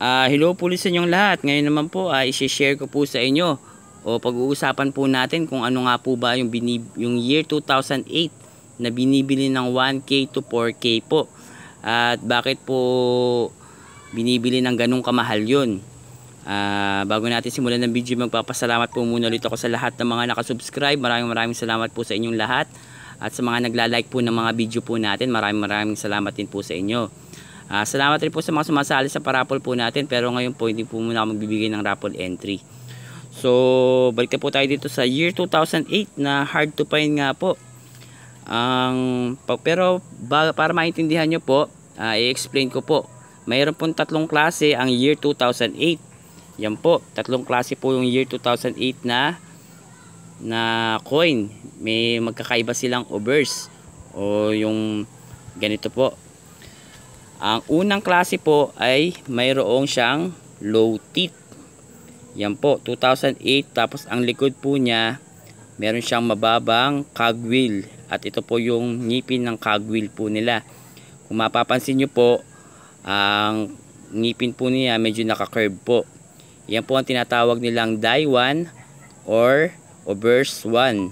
Uh, hello po sa inyong lahat. Ngayon naman po uh, ah, i-share ko po sa inyo o pag-uusapan po natin kung ano nga po ba yung, binib- yung year 2008 na binibili ng 1K to 4K po. Uh, at bakit po binibili ng ganong kamahal yun. Uh, bago natin simulan ng video magpapasalamat po muna ulit ako sa lahat ng mga nakasubscribe. Maraming maraming salamat po sa inyong lahat. At sa mga nagla-like po ng mga video po natin, maraming maraming salamat din po sa inyo. Uh, salamat rin po sa mga sumasali sa parapol po natin pero ngayon po hindi po muna ako magbibigay ng raffle entry. So, balik po tayo dito sa year 2008 na hard to find nga po. Ang um, pero para maintindihan niyo po, uh, i-explain ko po. Mayroon pong tatlong klase ang year 2008. Yan po, tatlong klase po yung year 2008 na na coin. May magkakaiba silang obverse o yung ganito po ang unang klase po ay mayroong siyang low teeth. Yan po, 2008. Tapos ang likod po niya, meron siyang mababang cogwheel. At ito po yung ngipin ng cogwheel po nila. Kung mapapansin nyo po, ang ngipin po niya medyo naka-curve po. Yan po ang tinatawag nilang die Daiwan or obverse 1.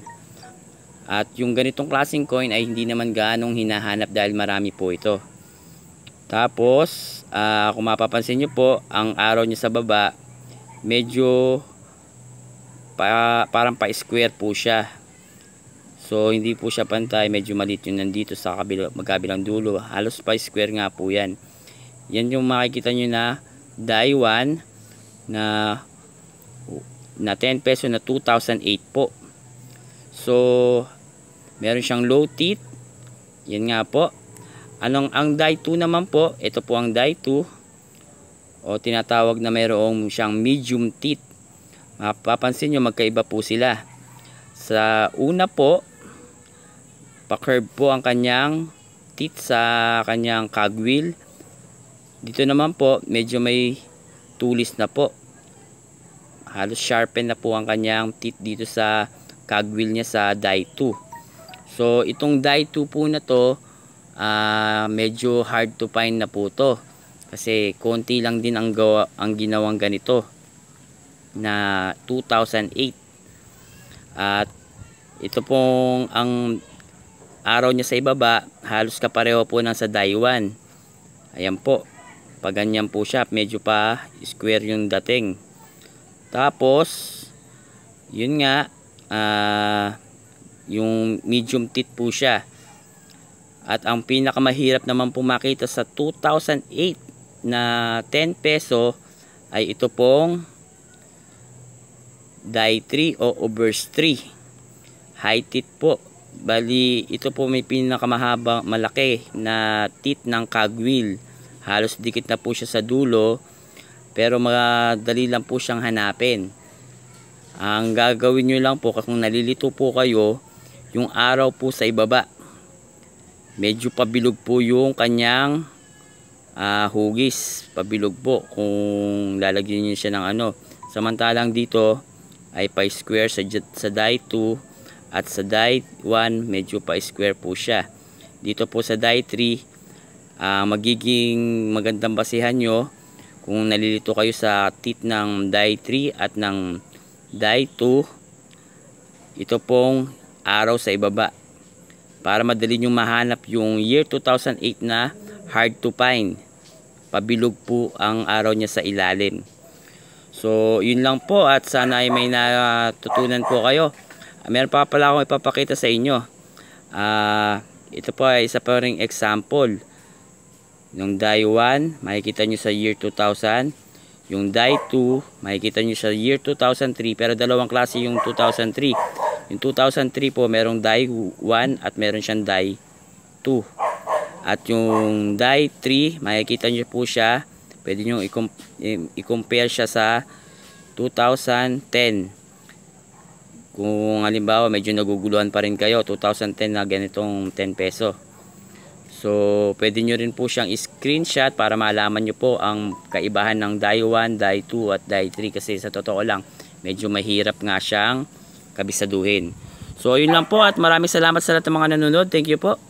At yung ganitong klaseng coin ay hindi naman ganong hinahanap dahil marami po ito. Tapos, uh, kung mapapansin nyo po, ang araw niya sa baba, medyo pa, parang pa-square po siya. So, hindi po siya pantay. Medyo maliit yung nandito sa kabila, magkabilang dulo. Halos pa-square nga po yan. Yan yung makikita nyo na Daiwan na na 10 peso na 2008 po. So, meron siyang low teeth. Yan nga po. Anong ang die 2 naman po, ito po ang die 2 o tinatawag na mayroong siyang medium teeth. Mapapansin nyo magkaiba po sila. Sa una po, pa-curve po ang kanyang teeth sa kanyang cogwheel. Dito naman po, medyo may tulis na po. Halos sharpen na po ang kanyang teeth dito sa cogwheel niya sa die 2. So, itong die 2 po na to, uh, medyo hard to find na po to kasi konti lang din ang, gawa, ang ginawang ganito na 2008 at ito pong ang araw niya sa ibaba halos kapareho po ng sa Daiwan ayan po pag ganyan po siya medyo pa square yung dating tapos yun nga uh, yung medium teeth po siya at ang pinakamahirap naman po sa 2008 na 10 peso ay ito pong die 3 o obverse 3. High teeth po. Bali, ito po may pinakamahabang malaki na teeth ng cogwheel. Halos dikit na po siya sa dulo pero madali lang po siyang hanapin. Ang gagawin nyo lang po kung nalilito po kayo yung araw po sa ibaba medyo pabilog po yung kanyang uh, hugis pabilog po kung lalagyan niyo siya ng ano samantalang dito ay pi square sa, sa die 2 at sa die 1 medyo pi square po siya dito po sa die 3 uh, ah, magiging magandang basihan nyo kung nalilito kayo sa teeth ng die 3 at ng die 2 ito pong araw sa ibaba para madali nyo mahanap yung year 2008 na hard to find pabilog po ang araw niya sa ilalim so yun lang po at sana ay may natutunan po kayo ah, meron pa pala akong ipapakita sa inyo uh, ito po ay isa pa rin example yung die 1 makikita nyo sa year 2000 yung die 2 makikita nyo sa year 2003 pero dalawang klase yung 2003 yung 2003 po, merong die 1 at meron siyang die 2. At yung die 3, makikita niyo po siya. Pwede niyo i-compare siya sa 2010. Kung halimbawa medyo naguguluhan pa rin kayo, 2010 na ganitong 10 peso. So, pwede nyo rin po siyang screenshot para malaman nyo po ang kaibahan ng die 1, die 2 at die 3 kasi sa totoo lang, medyo mahirap nga siyang kabisaduhin. So, yun lang po at maraming salamat sa lahat ng mga nanonood. Thank you po.